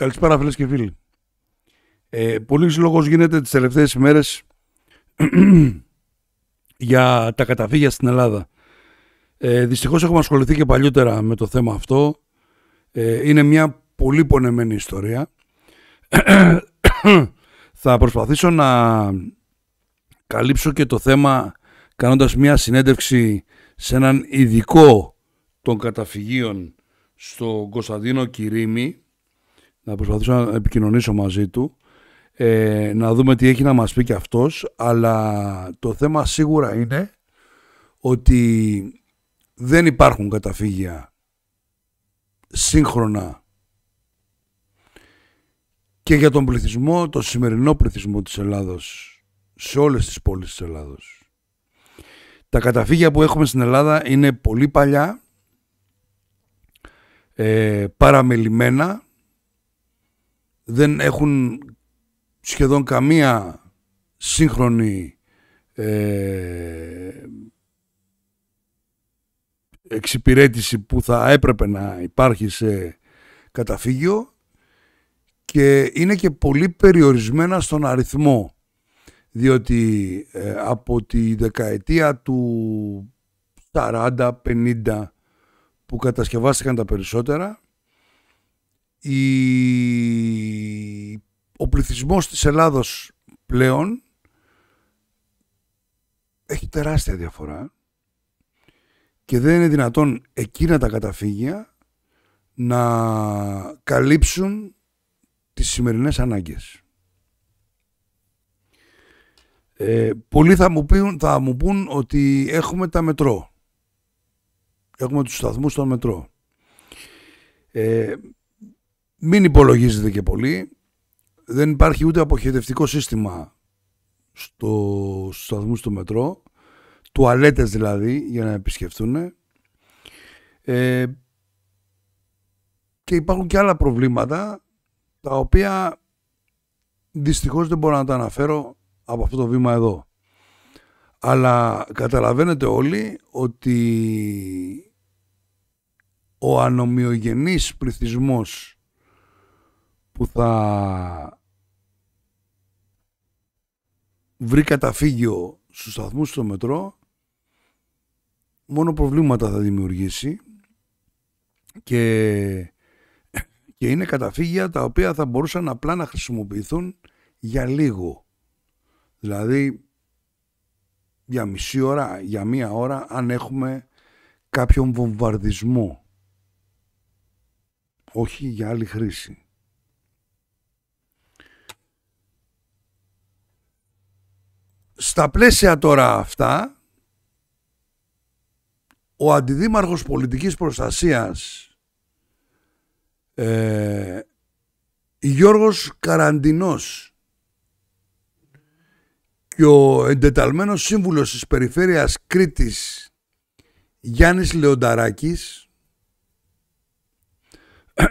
Καλησπέρα φίλες και φίλοι. Ε, Πολύ λόγος γίνεται τις τελευταίες ημέρες για τα καταφύγια στην Ελλάδα. Ε, δυστυχώς έχουμε ασχοληθεί και παλιότερα με το θέμα αυτό. Ε, είναι μια πολύ πονεμένη ιστορία. Θα προσπαθήσω να καλύψω και το θέμα κάνοντας μια συνέντευξη σε έναν ειδικό των καταφυγίων στο Κωνσταντίνο Κυρίμη να προσπαθήσω να επικοινωνήσω μαζί του, ε, να δούμε τι έχει να μας πει και αυτός, αλλά το θέμα σίγουρα είναι ότι δεν υπάρχουν καταφύγια σύγχρονα και για τον πληθυσμό, το σημερινό πληθυσμό της Ελλάδος, σε όλες τις πόλεις της Ελλάδος. Τα καταφύγια που έχουμε στην Ελλάδα είναι πολύ παλιά, ε, παραμελημένα δεν έχουν σχεδόν καμία σύγχρονη ε, εξυπηρέτηση που θα έπρεπε να υπάρχει σε καταφύγιο και είναι και πολύ περιορισμένα στον αριθμό διότι ε, από τη δεκαετία του 40-50 που κατασκευάστηκαν τα περισσότερα η... ο πληθυσμός της Ελλάδος πλέον έχει τεράστια διαφορά και δεν είναι δυνατόν εκείνα τα καταφύγια να καλύψουν τις σημερινές ανάγκες. Ε, πολλοί θα μου, πούν, θα μου πούν ότι έχουμε τα μετρό. Έχουμε τους σταθμούς των μετρό. Ε, μην υπολογίζετε και πολύ. Δεν υπάρχει ούτε αποχαιρετευτικό σύστημα στο, σταθμούς του μετρό. Τουαλέτες δηλαδή για να επισκεφθούν ε, και υπάρχουν και άλλα προβλήματα τα οποία δυστυχώς δεν μπορώ να τα αναφέρω από αυτό το βήμα εδώ. Αλλά καταλαβαίνετε όλοι ότι ο ανομοιογενής πληθυσμός που θα βρει καταφύγιο στους σταθμούς στο μετρό μόνο προβλήματα θα δημιουργήσει και, και είναι καταφύγια τα οποία θα μπορούσαν απλά να χρησιμοποιηθούν για λίγο. Δηλαδή για μισή ώρα, για μία ώρα αν έχουμε κάποιον βομβαρδισμό. Όχι για άλλη χρήση. Στα πλαίσια τώρα αυτά, ο Αντιδήμαρχος Πολιτικής Προστασίας ε, Γιώργος Καραντινός και ο εντεταλμένος σύμβουλος της Περιφέρειας Κρήτης Γιάννης Λεονταράκης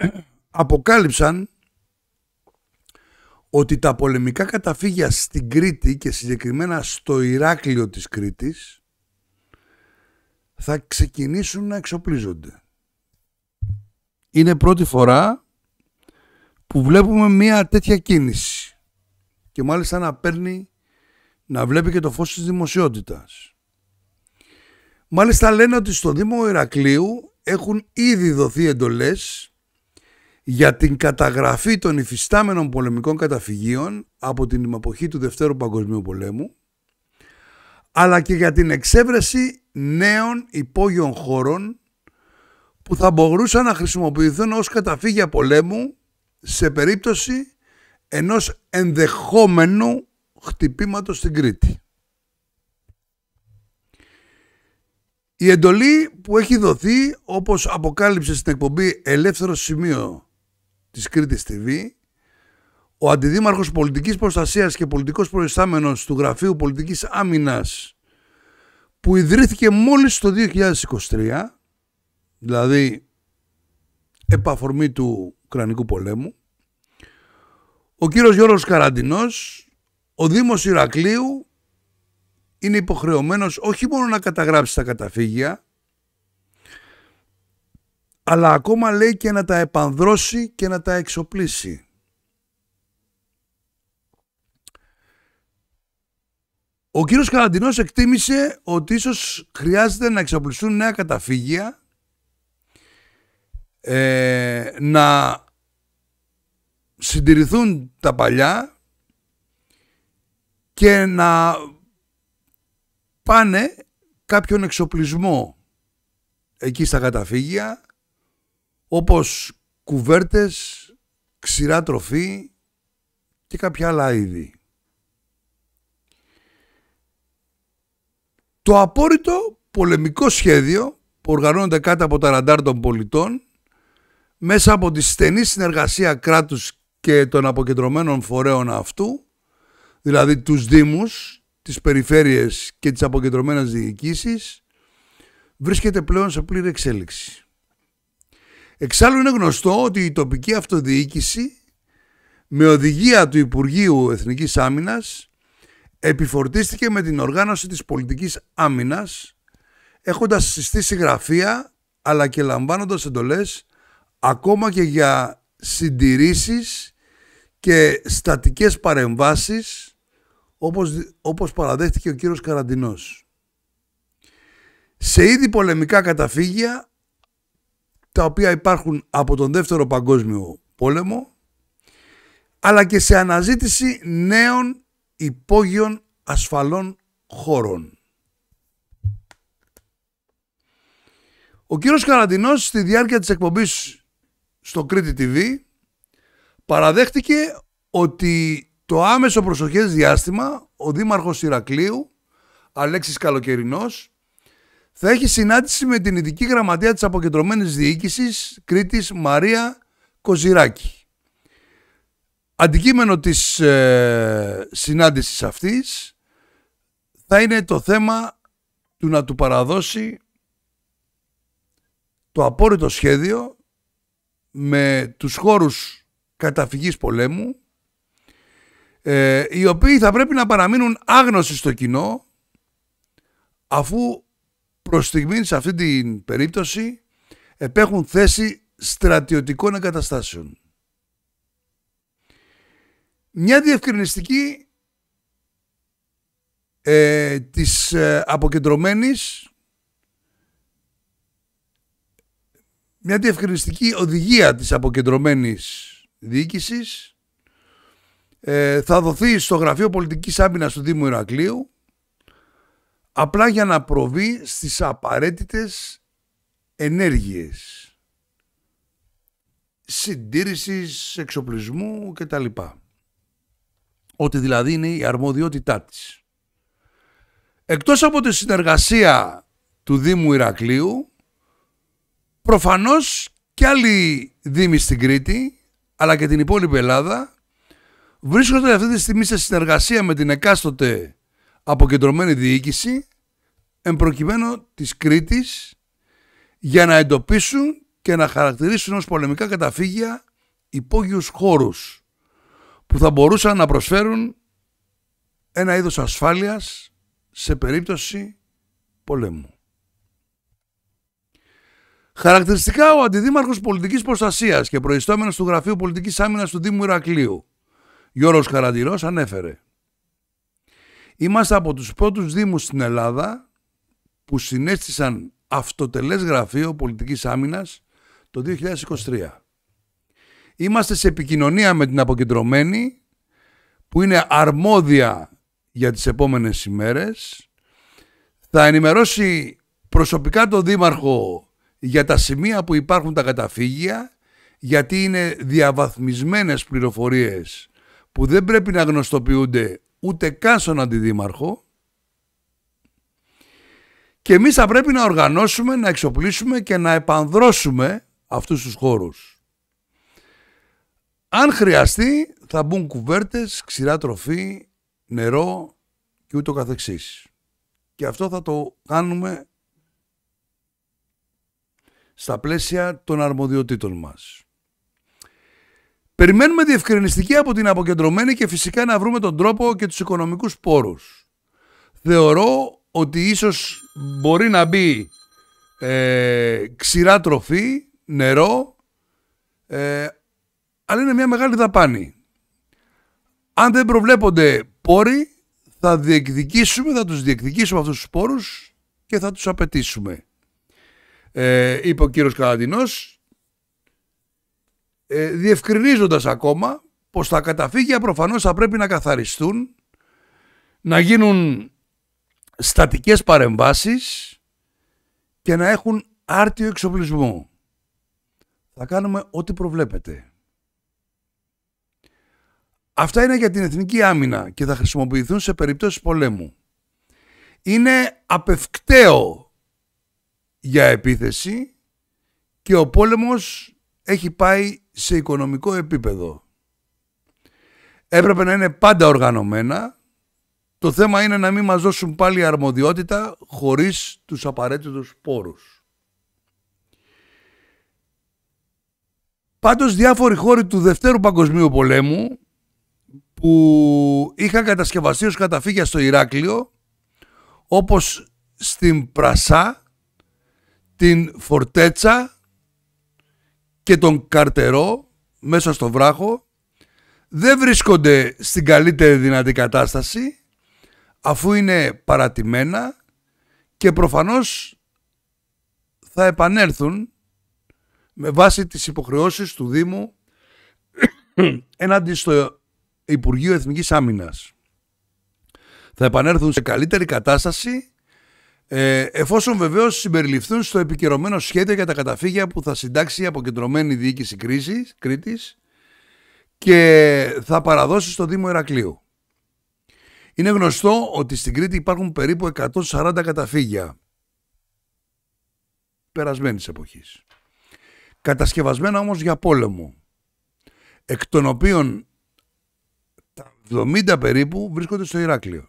αποκάλυψαν ότι τα πολεμικά καταφύγια στην Κρήτη και συγκεκριμένα στο Ηράκλειο της Κρήτης θα ξεκινήσουν να εξοπλίζονται. Είναι πρώτη φορά που βλέπουμε μια τέτοια κίνηση και μάλιστα να παίρνει να βλέπει και το φως της δημοσιότητας. Μάλιστα λένε ότι στο Δήμο Ηρακλείου έχουν ήδη δοθεί εντολές για την καταγραφή των υφιστάμενων πολεμικών καταφυγίων από την εποχή του Δευτέρου Παγκοσμίου Πολέμου αλλά και για την εξέβρεση νέων υπόγειων χώρων που θα μπορούσαν να χρησιμοποιηθούν ως καταφύγια πολέμου σε περίπτωση ενός ενδεχόμενου χτυπήματος στην Κρήτη. Η εντολή που έχει δοθεί, όπως αποκάλυψε στην εκπομπή «Ελεύθερο σημείο» της Κρήτης TV, ο Αντιδήμαρχος Πολιτικής Προστασίας και Πολιτικός Προϊστάμενος του Γραφείου Πολιτικής Άμυνας που ιδρύθηκε μόλις το 2023, δηλαδή επαφορμή του κρανικού πολέμου, ο κύριος Γιώργος Καραντινός, ο Δήμος Ηρακλείου, είναι υποχρεωμένος όχι μόνο να καταγράψει τα καταφύγια, αλλά ακόμα λέει και να τα επανδρώσει και να τα εξοπλίσει. Ο κύριος Καραντινός εκτίμησε ότι ίσως χρειάζεται να εξοπλιστούν νέα καταφύγια, ε, να συντηρηθούν τα παλιά και να πάνε κάποιον εξοπλισμό εκεί στα καταφύγια όπως κουβέρτες, ξηρά τροφή και κάποια άλλα είδη. Το απόρριτο πολεμικό σχέδιο που οργανώνεται κάτω από τα ραντάρ των πολιτών μέσα από τη στενή συνεργασία κράτους και των αποκεντρωμένων φορέων αυτού, δηλαδή τους δήμους, τις περιφέρειες και τις αποκεντρωμένες διοικήσεις, βρίσκεται πλέον σε πλήρη εξέλιξη. Εξάλλου είναι γνωστό ότι η τοπική αυτοδιοίκηση με οδηγία του Υπουργείου Εθνικής Άμυνας επιφορτίστηκε με την οργάνωση της πολιτικής άμυνας έχοντας συστήσει γραφεία αλλά και λαμβάνοντας εντολές ακόμα και για συντηρήσεις και στατικές παρεμβάσεις όπως, όπως παραδέχτηκε ο κύριος Καραντινός. Σε ήδη πολεμικά καταφύγια τα οποία υπάρχουν από τον Δεύτερο Παγκόσμιο Πόλεμο αλλά και σε αναζήτηση νέων υπόγειων ασφαλών χώρων. Ο κύριος Καραντινός στη διάρκεια της εκπομπής στο Κρήτη TV παραδέχτηκε ότι το άμεσο προσοχές διάστημα ο Δήμαρχος Ηρακλείου Αλέξης Καλοκαιρινός θα έχει συνάντηση με την ειδική γραμματεία της αποκεντρωμένης διοίκησης Κρήτης Μαρία Κοζιράκη. Αντικείμενο της ε, συνάντησης αυτής θα είναι το θέμα του να του παραδώσει το απόρριτο σχέδιο με τους χώρους καταφυγής πολέμου ε, οι οποίοι θα πρέπει να παραμείνουν άγνωστοι στο κοινό αφού Προς στιγμή σε αυτή την περίπτωση επέχουν θέση στρατιωτικών εγκαταστάσεων. Μια διευκρινιστική ε, της ε, αποκεντρωμένης μια διευκρινιστική οδηγία της αποκεντρωμένης διοίκησης ε, θα δοθεί στο Γραφείο Πολιτικής Άμυνας του Δήμου Ηρακλείου απλά για να προβεί στις απαραίτητες ενέργειες συντήρησης, εξοπλισμού κτλ. Ότι δηλαδή είναι η αρμοδιότητά της. Εκτός από τη συνεργασία του Δήμου Ηρακλείου, προφανώς και άλλοι Δήμοι στην Κρήτη, αλλά και την υπόλοιπη Ελλάδα, βρίσκονται αυτή τη στιγμή σε συνεργασία με την εκάστοτε αποκεντρωμένη διοίκηση προκειμένου της Κρήτης για να εντοπίσουν και να χαρακτηρίσουν ως πολεμικά καταφύγια υπόγειους χώρους που θα μπορούσαν να προσφέρουν ένα είδος ασφάλειας σε περίπτωση πολέμου. Χαρακτηριστικά ο Αντιδήμαρχος Πολιτικής Προστασίας και προϊστόμενος του Γραφείου Πολιτικής Άμυνας του Δήμου Ηρακλείου, Γιώργος Καραντηρός, ανέφερε Είμαστε από τους πρώτους δήμους στην Ελλάδα που συνέστησαν αυτοτελές γραφείο πολιτικής άμυνας το 2023. Είμαστε σε επικοινωνία με την αποκεντρωμένη που είναι αρμόδια για τις επόμενες ημέρες. Θα ενημερώσει προσωπικά τον Δήμαρχο για τα σημεία που υπάρχουν τα καταφύγια γιατί είναι διαβαθμισμένες πληροφορίες που δεν πρέπει να γνωστοποιούνται ούτε καν στον αντιδήμαρχο και εμείς θα πρέπει να οργανώσουμε, να εξοπλίσουμε και να επανδρώσουμε αυτούς τους χώρους. Αν χρειαστεί θα μπουν κουβέρτες, ξηρά τροφή, νερό και ούτω καθεξής. Και αυτό θα το κάνουμε στα πλαίσια των αρμοδιοτήτων μας. Περιμένουμε διευκρινιστική από την αποκεντρωμένη και φυσικά να βρούμε τον τρόπο και τους οικονομικούς πόρους. Θεωρώ ότι ίσως μπορεί να μπει ε, ξηρά τροφή, νερό, ε, αλλά είναι μια μεγάλη δαπάνη. Αν δεν προβλέπονται πόροι, θα διεκδικήσουμε, θα τους διεκδικήσουμε αυτούς τους πόρους και θα τους απαιτήσουμε. Ε, είπε ο κύριος Καλαντινός ε, διευκρινίζοντας ακόμα πως τα καταφύγια προφανώς θα πρέπει να καθαριστούν, να γίνουν στατικές παρεμβάσεις και να έχουν άρτιο εξοπλισμό. Θα κάνουμε ό,τι προβλέπετε. Αυτά είναι για την εθνική άμυνα και θα χρησιμοποιηθούν σε περιπτώσεις πολέμου. Είναι απευκταίο για επίθεση και ο πόλεμος έχει πάει σε οικονομικό επίπεδο. Έπρεπε να είναι πάντα οργανωμένα. Το θέμα είναι να μην μας δώσουν πάλι αρμοδιότητα χωρίς τους απαραίτητους πόρους. Πάντως διάφοροι χώροι του Δευτέρου Παγκοσμίου Πολέμου που είχαν κατασκευαστεί ως καταφύγια στο Ηράκλειο όπως στην Πρασά, την Φορτέτσα και τον καρτερό μέσα στο βράχο δεν βρίσκονται στην καλύτερη δυνατή κατάσταση αφού είναι παρατημένα και προφανώς θα επανέλθουν με βάση τις υποχρεώσεις του Δήμου έναντι στο Υπουργείο Εθνικής Άμυνας. Θα επανέλθουν σε καλύτερη κατάσταση ε, εφόσον βεβαίως συμπεριληφθούν στο επικυρωμένο σχέδιο για τα καταφύγια που θα συντάξει η αποκεντρωμένη διοίκηση κρίσης, Κρήτης και θα παραδώσει στο Δήμο Ηρακλείου. Είναι γνωστό ότι στην Κρήτη υπάρχουν περίπου 140 καταφύγια περασμένης εποχής. Κατασκευασμένα όμως για πόλεμο, εκ των οποίων τα 70 περίπου βρίσκονται στο Ηράκλειο.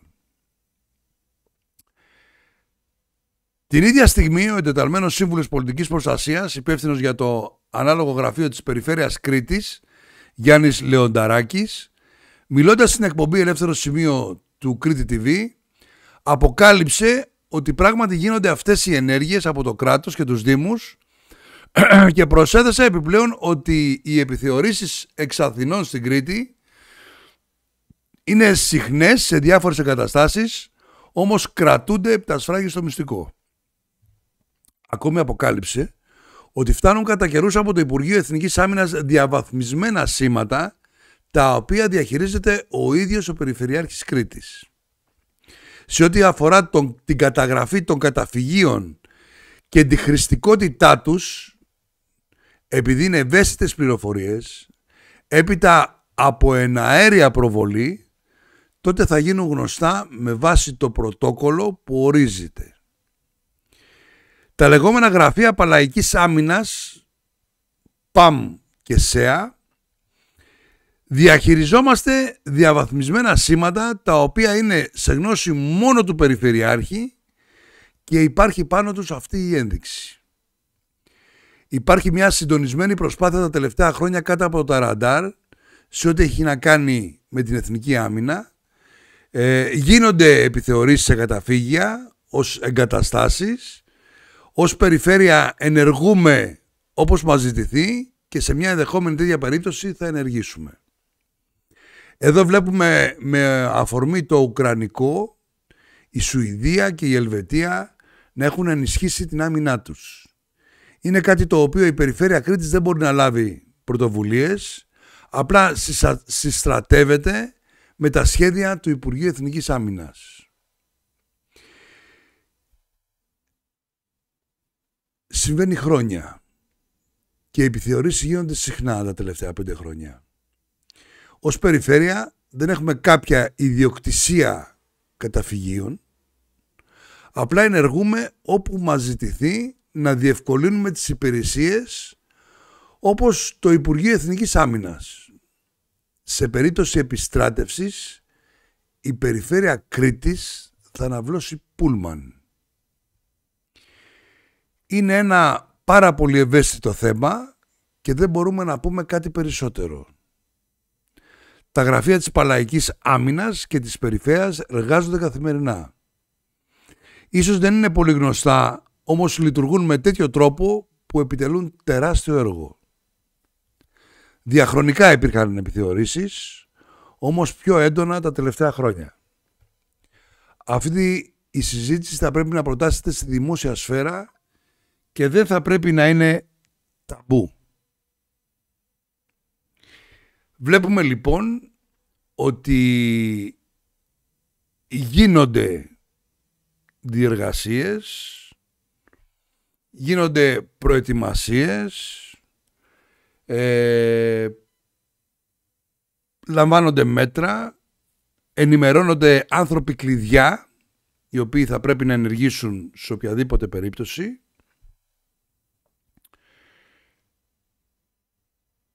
Την ίδια στιγμή, ο εντεταλμένος σύμβουλος πολιτικής προστασίας, υπεύθυνος για το ανάλογο γραφείο της Περιφέρειας Κρήτης, Γιάννης Λεονταράκης, μιλώντας στην εκπομπή Ελεύθερο Σημείο του Κρήτη TV, αποκάλυψε ότι πράγματι γίνονται αυτές οι ενέργειες από το κράτος και τους Δήμους. και προσέθεσε επιπλέον ότι οι επιθεωρήσεις εξ Αθηνών στην Κρήτη είναι συχνές σε διάφορες εγκαταστάσεις, όμως κρατούνται επί τα σφράγια στο μυστικό ακόμη αποκάλυψε ότι φτάνουν κατά καιρούς από το Υπουργείο Εθνικής Άμυνας διαβαθμισμένα σήματα τα οποία διαχειρίζεται ο ίδιος ο Περιφερειάρχης Κρήτης. Σε ό,τι αφορά τον, την καταγραφή των καταφυγίων και τη χρηστικότητά τους, επειδή είναι ευαίσθητες πληροφορίες, έπειτα από εναέρια προβολή, τότε θα γίνουν γνωστά με βάση το πρωτόκολλο που ορίζεται. Τα λεγόμενα γραφεία παλαϊκής άμυνας, ΠΑΜ και ΣΕΑ, διαχειριζόμαστε διαβαθμισμένα σήματα τα οποία είναι σε γνώση μόνο του Περιφερειάρχη και υπάρχει πάνω τους αυτή η ένδειξη. Υπάρχει μια συντονισμένη προσπάθεια τα τελευταία χρόνια κάτω από τα ραντάρ σε ό,τι έχει να κάνει με την εθνική άμυνα. Ε, γίνονται επιθεωρήσεις σε καταφύγια ως εγκαταστάσεις ως περιφέρεια ενεργούμε όπως μας ζητηθεί και σε μια ενδεχόμενη τέτοια περίπτωση θα ενεργήσουμε. Εδώ βλέπουμε με αφορμή το Ουκρανικό η Σουηδία και η Ελβετία να έχουν ενισχύσει την άμυνά τους. Είναι κάτι το οποίο η περιφέρεια Κρήτης δεν μπορεί να λάβει πρωτοβουλίες, απλά συστρατεύεται με τα σχέδια του Υπουργείου Εθνικής Άμυνας. συμβαίνει χρόνια και οι επιθεωρήσεις γίνονται συχνά τα τελευταία πέντε χρόνια. Ως περιφέρεια δεν έχουμε κάποια ιδιοκτησία καταφυγίων, απλά ενεργούμε όπου μας ζητηθεί να διευκολύνουμε τις υπηρεσίες όπως το Υπουργείο Εθνικής Άμυνας. Σε περίπτωση επιστράτευσης, η περιφέρεια Κρήτης θα αναβλώσει πούλμαν. Είναι ένα πάρα πολύ ευαίσθητο θέμα και δεν μπορούμε να πούμε κάτι περισσότερο. Τα γραφεία της Παλαϊκής Άμυνας και της Περιφέας εργάζονται καθημερινά. Ίσως δεν είναι πολύ γνωστά, όμως λειτουργούν με τέτοιο τρόπο που επιτελούν τεράστιο έργο. Διαχρονικά υπήρχαν επιθεωρήσεις, όμως πιο έντονα τα τελευταία χρόνια. Αυτή η συζήτηση θα πρέπει να προτάσετε στη δημόσια σφαίρα και δεν θα πρέπει να είναι ταμπού. Βλέπουμε λοιπόν ότι γίνονται διεργασίες, γίνονται προετοιμασίες, ε, λαμβάνονται μέτρα, ενημερώνονται άνθρωποι κλειδιά, οι οποίοι θα πρέπει να ενεργήσουν σε οποιαδήποτε περίπτωση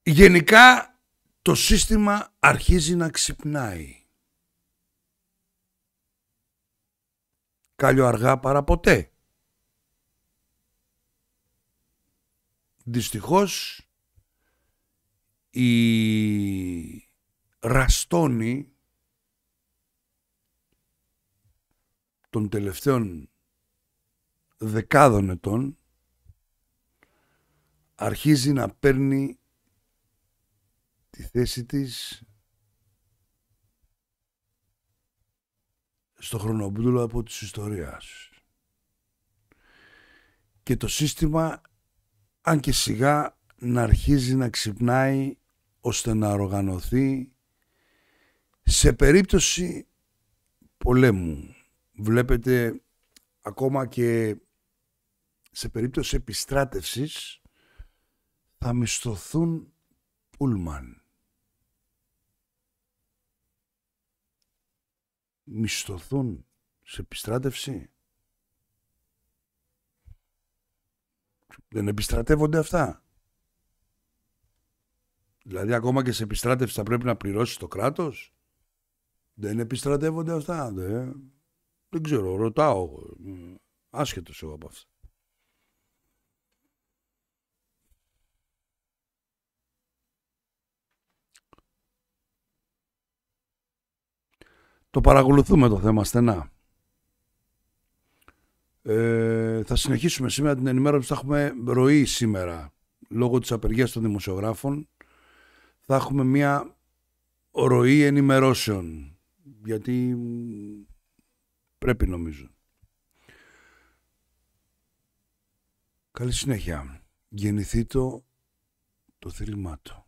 Γενικά το σύστημα αρχίζει να ξυπνάει. Κάλιο αργά παρά ποτέ. Δυστυχώς η ραστόνη των τελευταίων δεκάδων ετών αρχίζει να παίρνει τη θέση της στο χρονομπούλο από της ιστορίας. Και το σύστημα, αν και σιγά, να αρχίζει να ξυπνάει ώστε να οργανωθεί σε περίπτωση πολέμου. Βλέπετε ακόμα και σε περίπτωση επιστράτευσης θα μισθωθούν πούλμαν. μισθωθούν σε επιστράτευση. Δεν επιστρατεύονται αυτά. Δηλαδή ακόμα και σε επιστράτευση θα πρέπει να πληρώσεις το κράτος. Δεν επιστρατεύονται αυτά. Δεν, δεν ξέρω, ρωτάω. Άσχετος εγώ από αυτά. Το παρακολουθούμε το θέμα στενά. Ε, θα συνεχίσουμε σήμερα την ενημέρωση που θα έχουμε ροή σήμερα λόγω της απεργίας των δημοσιογράφων. Θα έχουμε μια ροή ενημερώσεων γιατί πρέπει νομίζω. Καλή συνέχεια. Γεννηθεί το, το του.